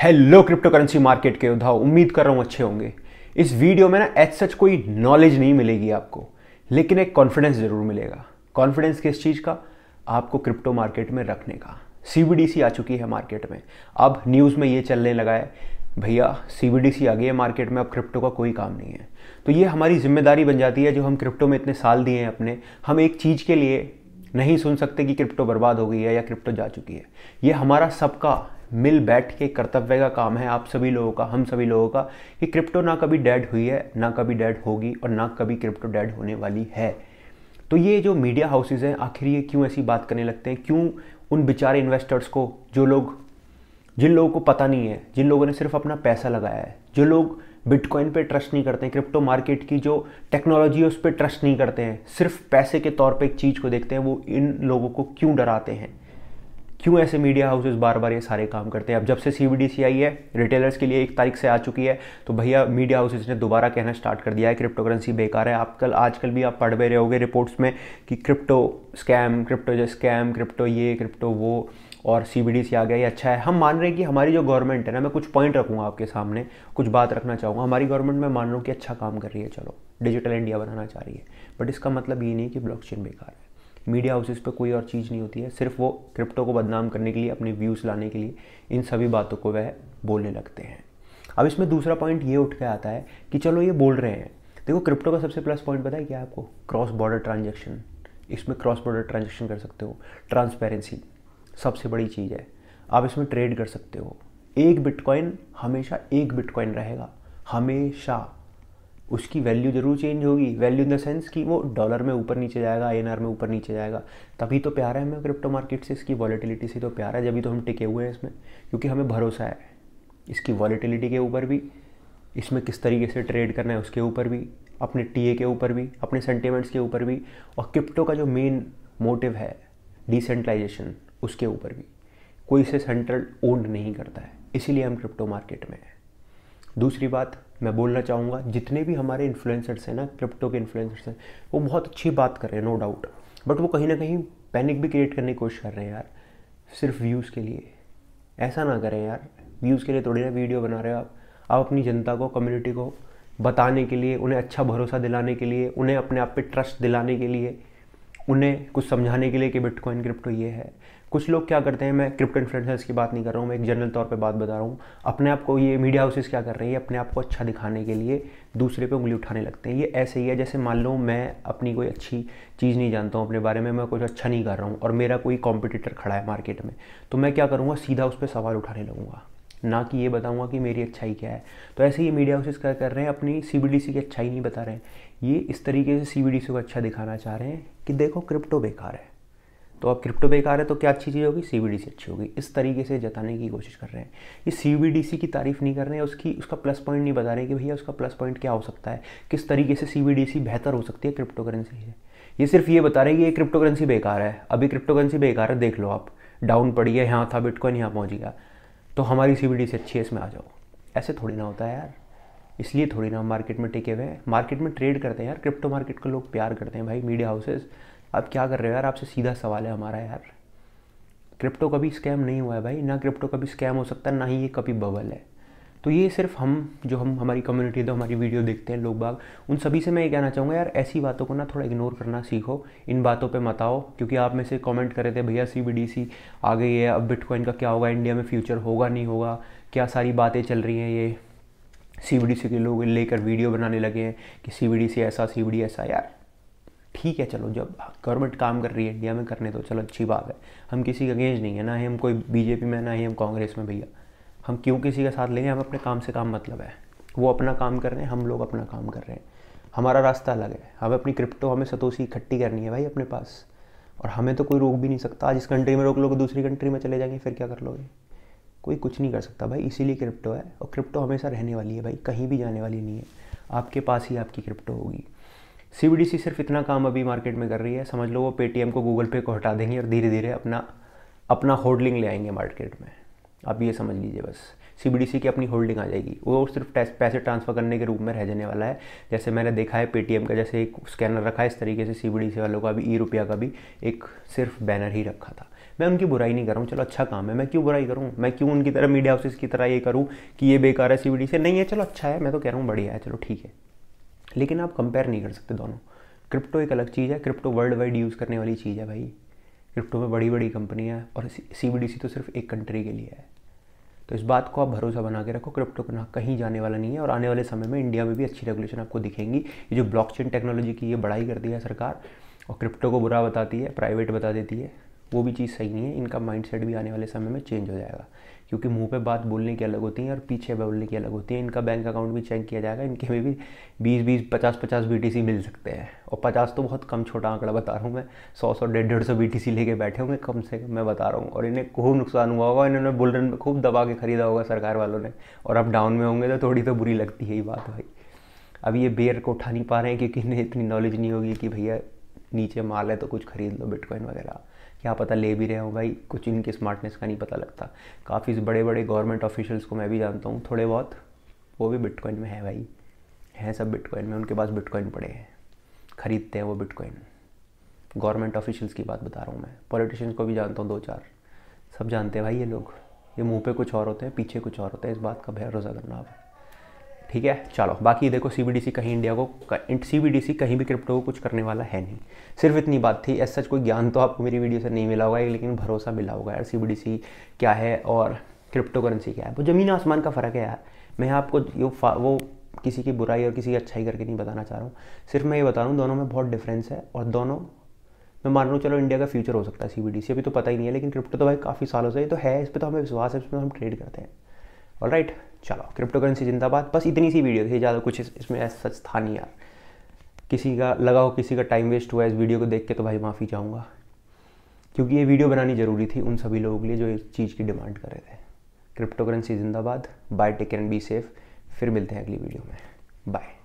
hello crypto currency market के योद्धा उम्मीद कर रहा हूँ अच्छे होंगे इस वीडियो में ना एज सच कोई नॉलेज नहीं मिलेगी आपको लेकिन एक कॉन्फिडेंस जरूर मिलेगा कॉन्फिडेंस किस चीज़ का आपको क्रिप्टो मार्केट में रखने का सी आ चुकी है मार्केट में अब न्यूज़ में ये चलने लगा है भैया सी आ गई है मार्केट में अब क्रिप्टो का कोई काम नहीं है तो ये हमारी जिम्मेदारी बन जाती है जो हम क्रिप्टो में इतने साल दिए हैं अपने हम एक चीज़ के लिए नहीं सुन सकते कि क्रिप्टो बर्बाद हो गई है या क्रिप्टो जा चुकी है ये हमारा सबका मिल बैठ के कर्तव्य का काम है आप सभी लोगों का हम सभी लोगों का कि क्रिप्टो ना कभी डेड हुई है ना कभी डेड होगी और ना कभी क्रिप्टो डेड होने वाली है तो ये जो मीडिया हाउसेज हैं आखिर ये क्यों ऐसी बात करने लगते हैं क्यों उन बेचारे इन्वेस्टर्स को जो लोग जिन लोगों को पता नहीं है जिन लोगों ने सिर्फ अपना पैसा लगाया है जो लोग बिटकॉइन पे ट्रस्ट नहीं करते हैं क्रिप्टो मार्केट की जो टेक्नोलॉजी है उस पर ट्रस्ट नहीं करते हैं सिर्फ पैसे के तौर पे एक चीज़ को देखते हैं वो इन लोगों को क्यों डराते हैं क्यों ऐसे मीडिया हाउसेस बार बार ये सारे काम करते हैं अब जब से सी आई है रिटेलर्स के लिए एक तारीख से आ चुकी है तो भैया मीडिया हाउसेस ने दोबारा कहना स्टार्ट कर दिया है क्रिप्टो करेंसी बेकार है आप कल आजकल भी आप पढ़ भी रहे होगे रिपोर्ट्स में कि क्रिप्टो स्कैम क्रिप्टो जो स्कैम क्रिप्टो ये क्रिप्टो वो और सी बी डी सी आ गया ये अच्छा है हम मान रहे हैं कि हमारी जो गवर्नमेंट है ना मैं कुछ पॉइंट रखूँगा आपके सामने कुछ बात रखना चाहूँगा हमारी गवर्नमेंट मैं मान रहा हूँ कि अच्छा काम कर रही है चलो डिजिटल इंडिया बनाना चाह रही है बट इसका मतलब ये नहीं कि ब्लॉकचेन बेकार है मीडिया हाउसेस पर कोई और चीज़ नहीं होती है सिर्फ वो क्रिप्टो को बदनाम करने के लिए अपने व्यूज़ लाने के लिए इन सभी बातों को वह बोलने लगते हैं अब इसमें दूसरा पॉइंट ये उठ के आता है कि चलो ये बोल रहे हैं देखो क्रिप्टो का सबसे प्लस पॉइंट बताया क्या आपको क्रॉस बॉर्डर ट्रांजेक्शन इसमें क्रॉस बॉर्डर ट्रांजेक्शन कर सकते हो ट्रांसपेरेंसी सबसे बड़ी चीज़ है आप इसमें ट्रेड कर सकते हो एक बिटकॉइन हमेशा एक बिटकॉइन रहेगा हमेशा उसकी वैल्यू जरूर चेंज होगी वैल्यू इन द सेंस कि वो डॉलर में ऊपर नीचे जाएगा एन में ऊपर नीचे जाएगा तभी तो प्यारा है हमें क्रिप्टो मार्केट से इसकी वॉलीटिलिटी से तो प्यार है जभी तो हम टिके हुए हैं इसमें क्योंकि हमें भरोसा है इसकी वॉलीटिलिटी के ऊपर भी इसमें किस तरीके से ट्रेड करना है उसके ऊपर भी अपने टी के ऊपर भी अपने सेंटिमेंट्स के ऊपर भी और क्रिप्टो का जो मेन मोटिव है डिसेंट्रलाइजेशन उसके ऊपर भी कोई इसे सेंट्रल ओन्ड नहीं करता है इसीलिए हम क्रिप्टो मार्केट में हैं दूसरी बात मैं बोलना चाहूँगा जितने भी हमारे इन्फ्लुएंसर्स हैं ना क्रिप्टो के इन्फ्लुएंसर्स हैं वो बहुत अच्छी बात कर रहे हैं नो डाउट बट वो कहीं ना कहीं पैनिक भी क्रिएट करने की कोशिश कर रहे हैं यार सिर्फ व्यूज़ के लिए ऐसा ना करें यार व्यूज़ के लिए थोड़ी ना वीडियो बना रहे हो आप आप अपनी जनता को कम्युनिटी को बताने के लिए उन्हें अच्छा भरोसा दिलाने के लिए उन्हें अपने आप पे ट्रस्ट दिलाने के लिए उन्हें कुछ समझाने के लिए कि बिटकॉइन क्रिप्टो ये है कुछ लोग क्या करते हैं मैं क्रिप्टो इन्फ्लुएंसर्स की बात नहीं कर रहा हूँ मैं एक जनरल तौर पे बात बता रहा हूँ अपने आप को ये मीडिया हाउसेस क्या कर रहे हैं अपने आप को अच्छा दिखाने के लिए दूसरे पे उंगली उठाने लगते हैं ये ऐसे ही है जैसे मान लो मैं अपनी कोई अच्छी चीज़ नहीं जानता हूँ अपने बारे में मैं कुछ अच्छा नहीं कर रहा हूँ और मेरा कोई कॉम्पिटिटर खड़ा है मार्केट में तो मैं क्या करूँगा सीधा उस पर सवाल उठाने लगूँगा ना कि ये बताऊँगा कि मेरी अच्छाई क्या है तो ऐसे ही मीडिया हाउसेस क्या कर रहे हैं अपनी सी की अच्छाई नहीं बता रहे हैं ये इस तरीके से सी बी को अच्छा दिखाना चाह रहे हैं कि देखो क्रिप्टो बेकार है तो अब क्रिप्टो बेकार है तो क्या अच्छी चीज़ होगी सी बी अच्छी होगी इस तरीके से जताने की कोशिश कर रहे हैं ये सी बी की तारीफ नहीं कर रहे हैं उसकी उसका प्लस पॉइंट नहीं बता रहे कि भैया उसका प्लस पॉइंट क्या हो सकता है किस तरीके से सी बी बेहतर हो सकती है क्रिप्टो करेंसी से ये सिर्फ ये बता रहे हैं कि ये क्रिप्टो करेंसी बेकार है अभी क्रिप्टो करेंसी बेकार है देख लो आप डाउन पड़ गया यहाँ था बिटकॉइन यहाँ पहुँच गया तो हमारी सी अच्छी है इसमें आ जाओ ऐसे थोड़ी ना होता है यार इसलिए थोड़ी ना मार्केट में टिके हुए हैं मार्केट में ट्रेड करते हैं यार क्रिप्टो मार्केट को लोग प्यार करते हैं भाई मीडिया हाउसेज आप क्या कर रहे हो यार आपसे सीधा सवाल है हमारा यार क्रिप्टो कभी स्कैम नहीं हुआ है भाई ना क्रिप्टो कभी स्कैम हो सकता है ना ही ये कभी बबल है तो ये सिर्फ हम जो हम हमारी कम्युनिटी तो हमारी वीडियो देखते हैं लोग बाग उन सभी से मैं ये कहना चाहूँगा यार ऐसी बातों को ना थोड़ा इग्नोर करना सीखो इन बातों पे मत आओ क्योंकि आप में से कमेंट कर रहे थे भैया सी बी डी सी आ गई है अब बिटकॉइन का क्या होगा इंडिया में फ्यूचर होगा नहीं होगा क्या सारी बातें चल रही हैं ये सी बी डी सी के लोग लेकर वीडियो बनाने लगे हैं कि सी बी डी सी ऐसा सी बी डी ऐसा यार ठीक है चलो जब गवर्नमेंट काम कर रही है इंडिया में करने तो चलो अच्छी बात है हम किसी के अगेंस्ट नहीं है ना ही हम कोई बीजेपी में ना ही हम कांग्रेस में भैया हम क्यों किसी का साथ लेंगे हम अपने काम से काम मतलब है वो अपना काम कर रहे हैं हम लोग अपना काम कर रहे हैं हमारा रास्ता अलग है हमें अपनी क्रिप्टो हमें सतोसी इकट्ठी करनी है भाई अपने पास और हमें तो कोई रोक भी नहीं सकता आज इस कंट्री में रोक लोगे दूसरी कंट्री में चले जाएंगे फिर क्या कर लोगे कोई कुछ नहीं कर सकता भाई इसीलिए क्रिप्टो है और क्रिप्टो हमेशा रहने वाली है भाई कहीं भी जाने वाली नहीं है आपके पास ही आपकी क्रिप्टो होगी सी सिर्फ इतना काम अभी मार्केट में कर रही है समझ लो वो पेटीएम को गूगल पे को हटा देंगे और धीरे धीरे अपना अपना होल्डिंग ले आएंगे मार्केट में आप ये समझ लीजिए बस सी की अपनी होल्डिंग आ जाएगी वो सिर्फ पैसे ट्रांसफ़र करने के रूप में रह जाने वाला है जैसे मैंने देखा है पेटीएम का जैसे एक स्कैनर रखा है इस तरीके से सी वालों का भी ई रुपया का भी एक सिर्फ बैनर ही रखा था मैं उनकी बुराई नहीं कर रहा हूँ चलो अच्छा काम है मैं क्यों बुराई करूँ मैं क्यों उनकी तरह मीडिया हाउसेस की तरह ये करूँ कि ये बेकार है सी से नहीं है चलो अच्छा है मैं तो कह रहा हूँ बढ़िया है चलो ठीक है लेकिन आप कंपेयर नहीं कर सकते दोनों क्रिप्टो एक अलग चीज़ है क्रिप्टो वर्ल्ड वाइड यूज़ करने वाली चीज़ है भाई क्रिप्टो में बड़ी बड़ी कंपनियाँ हैं और सी तो सिर्फ एक कंट्री के लिए है तो इस बात को आप भरोसा बना के रखो क्रिप्टो करना कहीं जाने वाला नहीं है और आने वाले समय में इंडिया में भी अच्छी रेगुलेशन आपको दिखेंगी ये जो ब्लॉकचेन टेक्नोलॉजी की ये बढ़ाई करती है सरकार और क्रिप्टो को बुरा बताती है प्राइवेट बता देती है वो भी चीज़ सही नहीं है इनका माइंडसेट भी आने वाले समय में चेंज हो जाएगा क्योंकि मुंह पे बात बोलने की अलग होती है और पीछे बोलने की अलग होती है इनका बैंक अकाउंट भी चेक किया जाएगा इनके में भी बीस बीस पचास पचास बी मिल सकते हैं और पचास तो बहुत कम छोटा आंकड़ा बता रहा हूँ मैं सौ सौ डेढ़ डेढ़ सौ बी लेके बैठे होंगे कम से कम मैं बता रहा हूँ और इन्हें खूब नुकसान हुआ होगा इन्होंने रन में खूब दबा के खरीदा होगा सरकार वालों ने और अब डाउन में होंगे तो थोड़ी तो बुरी लगती है ये बात भाई अब ये बेयर को उठा नहीं पा रहे हैं क्योंकि इन्हें इतनी नॉलेज नहीं होगी कि भैया नीचे माल है तो कुछ खरीद लो बिटकॉइन वगैरह क्या पता ले भी रहे हो भाई कुछ इनके स्मार्टनेस का नहीं पता लगता काफ़ी बड़े बड़े गवर्नमेंट ऑफिशियल्स को मैं भी जानता हूँ थोड़े बहुत वो भी बिटकॉइन में है भाई हैं सब बिटकॉइन में उनके पास बिटकॉइन पड़े हैं खरीदते हैं वो बिटकॉइन गवर्नमेंट ऑफिशियल्स की बात बता रहा हूँ मैं पॉलिटिशियंस को भी जानता हूँ दो चार सब जानते हैं भाई ये लोग ये मुंह पे कुछ और होते हैं पीछे कुछ और होते हैं इस बात का भरोसा करना आप ठीक है चलो बाकी देखो सी कहीं इंडिया को सी कहीं भी क्रिप्टो को कुछ करने वाला है नहीं सिर्फ इतनी बात थी ऐसा सच कोई ज्ञान तो आपको मेरी वीडियो से नहीं मिला होगा लेकिन भरोसा मिला होगा यार सी क्या है और क्रिप्टो करेंसी क्या है वो ज़मीन आसमान का फ़र्क है यार मैं आपको यो वो किसी की बुराई और किसी की अच्छाई करके नहीं बताना चाह रहा हूँ सिर्फ मैं ये बता रहा हूँ दोनों में बहुत डिफरेंस है और दोनों मैं मान रहा हूँ चलो इंडिया का फ्यूचर हो सकता है सी अभी तो पता ही नहीं है लेकिन क्रिप्टो तो भाई काफ़ी सालों से तो है इस पर तो हमें विश्वास है इस पर तो हम ट्रेड करते हैं ऑल राइट चलो क्रिप्टो करेंसी जिंदाबाद बस इतनी सी वीडियो थी ज़्यादा कुछ इसमें ऐसा सच था नहीं यार किसी का लगा हो किसी का टाइम वेस्ट हुआ इस वीडियो को देख के तो भाई माफ़ी चाहूँगा क्योंकि ये वीडियो बनानी ज़रूरी थी उन सभी लोगों के लिए जो इस चीज़ की डिमांड कर रहे थे क्रिप्टो करेंसी जिंदाबाद bye take and be safe फिर मिलते हैं अगली वीडियो में बाय